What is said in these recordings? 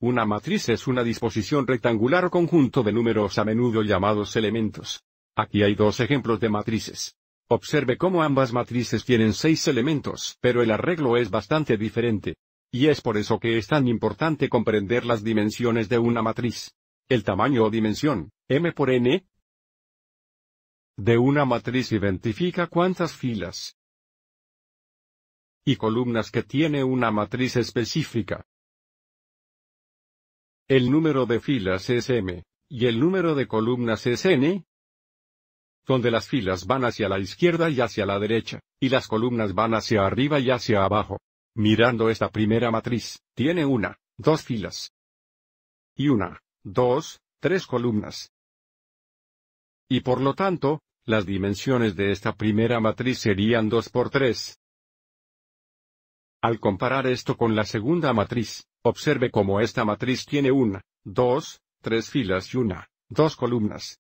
Una matriz es una disposición rectangular o conjunto de números a menudo llamados elementos. Aquí hay dos ejemplos de matrices. Observe cómo ambas matrices tienen seis elementos, pero el arreglo es bastante diferente. Y es por eso que es tan importante comprender las dimensiones de una matriz. El tamaño o dimensión, m por n, de una matriz identifica cuántas filas, y columnas que tiene una matriz específica. El número de filas es m, y el número de columnas es n, donde las filas van hacia la izquierda y hacia la derecha, y las columnas van hacia arriba y hacia abajo. Mirando esta primera matriz, tiene una, dos filas. Y una, dos, tres columnas. Y por lo tanto, las dimensiones de esta primera matriz serían 2 por 3, al comparar esto con la segunda matriz, observe cómo esta matriz tiene una, dos, tres filas y una, dos columnas.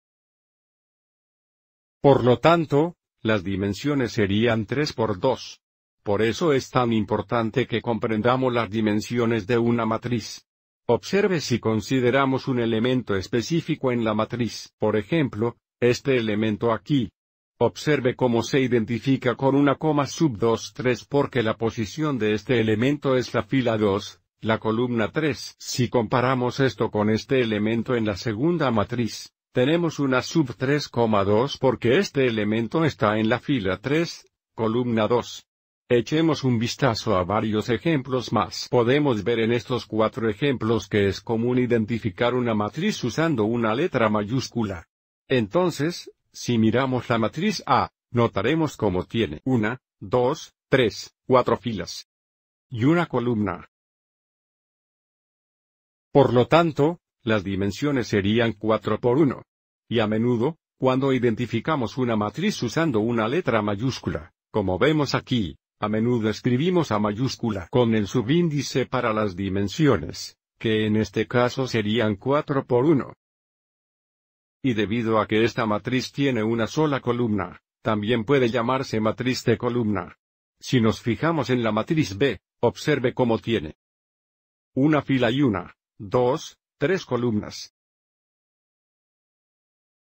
Por lo tanto, las dimensiones serían tres por dos. Por eso es tan importante que comprendamos las dimensiones de una matriz. Observe si consideramos un elemento específico en la matriz, por ejemplo, este elemento aquí, Observe cómo se identifica con una coma sub 2 3 porque la posición de este elemento es la fila 2, la columna 3. Si comparamos esto con este elemento en la segunda matriz, tenemos una sub 2 porque este elemento está en la fila 3, columna 2. Echemos un vistazo a varios ejemplos más. Podemos ver en estos cuatro ejemplos que es común identificar una matriz usando una letra mayúscula. Entonces, si miramos la matriz A, notaremos cómo tiene una, dos, tres, cuatro filas. Y una columna. Por lo tanto, las dimensiones serían 4 por 1. Y a menudo, cuando identificamos una matriz usando una letra mayúscula, como vemos aquí, a menudo escribimos a mayúscula con el subíndice para las dimensiones, que en este caso serían 4 por 1. Y debido a que esta matriz tiene una sola columna, también puede llamarse matriz de columna. Si nos fijamos en la matriz B, observe cómo tiene una fila y una, dos, tres columnas.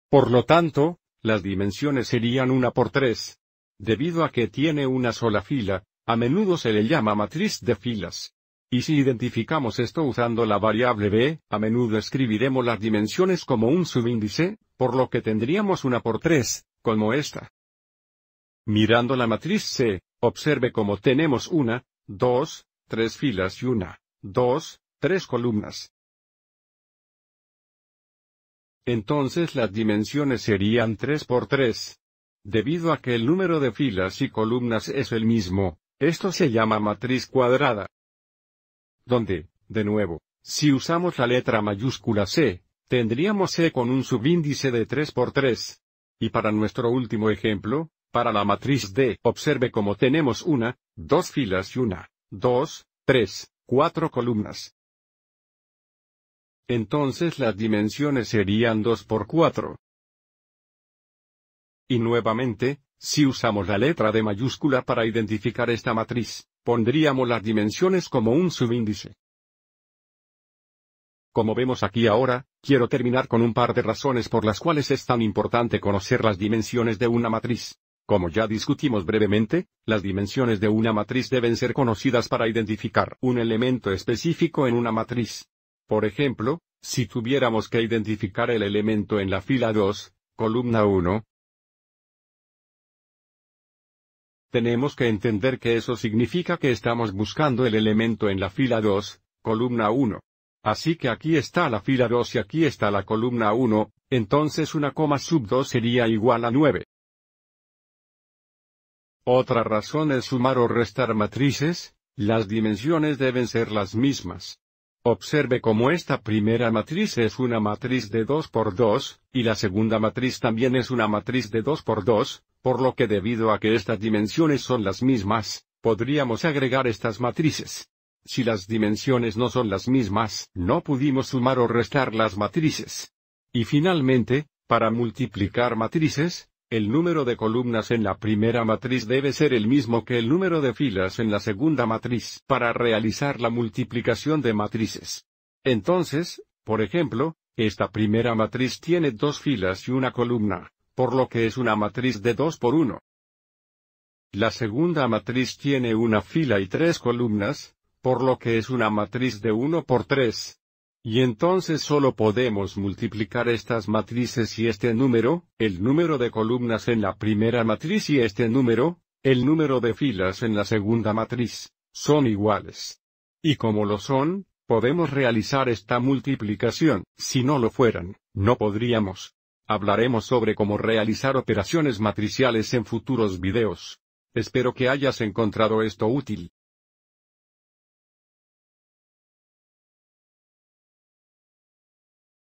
Por lo tanto, las dimensiones serían una por tres. Debido a que tiene una sola fila, a menudo se le llama matriz de filas. Y si identificamos esto usando la variable b, a menudo escribiremos las dimensiones como un subíndice, por lo que tendríamos una por tres, como esta. Mirando la matriz C, observe cómo tenemos una, dos, tres filas y una, dos, tres columnas. Entonces las dimensiones serían 3 por 3. Debido a que el número de filas y columnas es el mismo, esto se llama matriz cuadrada donde, de nuevo, si usamos la letra mayúscula C, tendríamos C con un subíndice de 3 por 3. Y para nuestro último ejemplo, para la matriz D, observe cómo tenemos una, dos filas y una, dos, tres, cuatro columnas. Entonces las dimensiones serían 2 por 4. Y nuevamente, si usamos la letra D mayúscula para identificar esta matriz, Pondríamos las dimensiones como un subíndice. Como vemos aquí ahora, quiero terminar con un par de razones por las cuales es tan importante conocer las dimensiones de una matriz. Como ya discutimos brevemente, las dimensiones de una matriz deben ser conocidas para identificar un elemento específico en una matriz. Por ejemplo, si tuviéramos que identificar el elemento en la fila 2, columna 1, Tenemos que entender que eso significa que estamos buscando el elemento en la fila 2, columna 1. Así que aquí está la fila 2 y aquí está la columna 1, entonces una coma sub 2 sería igual a 9. Otra razón es sumar o restar matrices, las dimensiones deben ser las mismas. Observe cómo esta primera matriz es una matriz de 2 por 2, y la segunda matriz también es una matriz de 2 por 2, por lo que debido a que estas dimensiones son las mismas, podríamos agregar estas matrices. Si las dimensiones no son las mismas, no pudimos sumar o restar las matrices. Y finalmente, para multiplicar matrices, el número de columnas en la primera matriz debe ser el mismo que el número de filas en la segunda matriz para realizar la multiplicación de matrices. Entonces, por ejemplo, esta primera matriz tiene dos filas y una columna por lo que es una matriz de 2 por 1. La segunda matriz tiene una fila y tres columnas, por lo que es una matriz de 1 por 3. Y entonces solo podemos multiplicar estas matrices y este número, el número de columnas en la primera matriz y este número, el número de filas en la segunda matriz, son iguales. Y como lo son, podemos realizar esta multiplicación, si no lo fueran, no podríamos. Hablaremos sobre cómo realizar operaciones matriciales en futuros videos. Espero que hayas encontrado esto útil.